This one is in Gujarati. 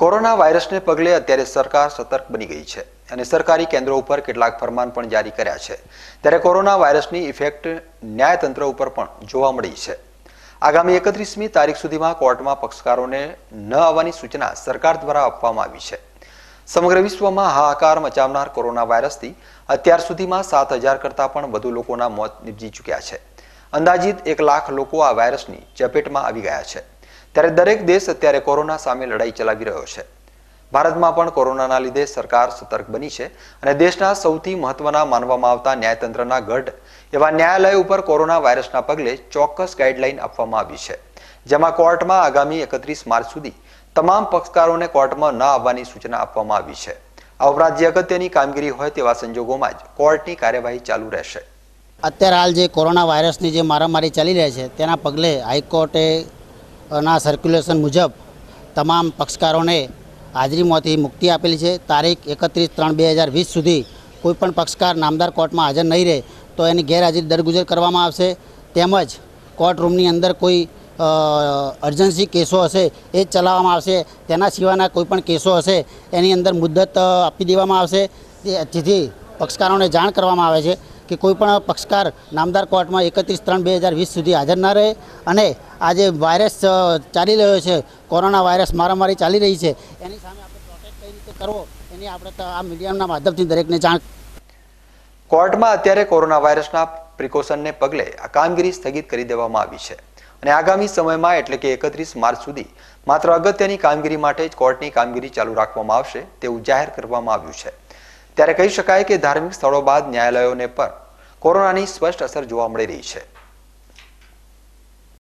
કોરોના વાયરસને પગલે અત્યારે સરકાર સતર્ક બની ગઈ છે અને સરકારી કેન્દ્રો ઉપર કેટલાક ફરમાન પણ જારી કર્યા છે ત્યારે કોરોના વાયરસની ઇફેક્ટ ન્યાયતંત્ર ઉપર પણ જોવા મળી છે આગામી એકત્રીસમી તારીખ સુધીમાં કોર્ટમાં પક્ષકારોને ન આવવાની સૂચના સરકાર દ્વારા આપવામાં આવી છે સમગ્ર વિશ્વમાં હાહાકાર મચાવનાર કોરોના વાયરસથી અત્યાર સુધીમાં સાત હજાર કરતાં પણ વધુ લોકોના મોત નિપજી ચૂક્યા છે અંદાજિત એક લાખ લોકો આ વાયરસની ચપેટમાં આવી ગયા છે ત્યારે દરેક દેશ અત્યારે કોરોના સામે લડાઈ ચલાવી રહ્યો છે ભારતમાં પણ કોરોનાના લીધે સરકાર સતર્ક બની છે અને દેશના સૌથી મહત્વના માનવામાં આવતા ન્યાયતંત્રના ગઢ એવા ન્યાયાલય ઉપર કોરોના વાયરસના પગલે ચોક્કસ ગાઈડલાઈન આપવામાં આવી છે જેમાં કોર્ટમાં આગામી એકત્રીસ માર્ચ સુધી તમામ પક્ષકારોને કોર્ટમાં ન આવવાની સૂચના આપવામાં આવી છે આ ઉપરાંત જે અગત્યની કામગીરી હોય તેવા સંજોગોમાં જ કોર્ટની કાર્યવાહી ચાલુ રહેશે અત્યારે હાલ જે કોરોના વાયરસની જે મારામારી ચાલી રહી છે તેના પગલે હાઈકોર્ટે ના સર્ક્યુલેશન મુજબ તમામ પક્ષકારોને હાજરીમાંથી મુક્તિ આપેલી છે તારીખ એકત્રીસ ત્રણ બે હજાર વીસ સુધી કોઈપણ પક્ષકાર નામદાર કોર્ટમાં હાજર નહીં રહે તો એની ગેરહાજરી દરગુજર કરવામાં આવશે તેમજ કોર્ટ રૂમની અંદર કોઈ અર્જન્સી કેસો હશે એ જ ચલાવવામાં આવશે તેના સિવાયના કોઈપણ કેસો હશે એની અંદર મુદ્દત આપી દેવામાં આવશે જેથી પક્ષકારોને જાણ કરવામાં આવે છે કે કોઈપણ પક્ષકાર નામદાર કોર્ટમાં એકત્રીસ ત્રણ બે હજાર વીસ સુધી હાજર ના રહે અને આ જે વાયરસ ચાલી રહ્યો છે કોરોના વાયરસ મારામારી ચાલી રહી છે એની સામે આપણે પ્રોટેક્ટ કઈ રીતે કરવો એની આપણે આ મીડિયાના માધ્યમથી દરેકને જાણ કોર્ટમાં અત્યારે કોરોના વાયરસના પ્રિકોશનને પગલે આ કામગીરી સ્થગિત કરી દેવામાં આવી છે અને આગામી સમયમાં એટલે કે એકત્રીસ માર્ચ સુધી માત્ર અગત્યની કામગીરી માટે જ કોર્ટની કામગીરી ચાલુ રાખવામાં આવશે તેવું જાહેર કરવામાં આવ્યું છે ત્યારે કહી શકાય કે ધાર્મિક સ્થળો બાદ ન્યાયાલયોને પર કોરોનાની સ્પષ્ટ અસર જોવા મળી રહી છે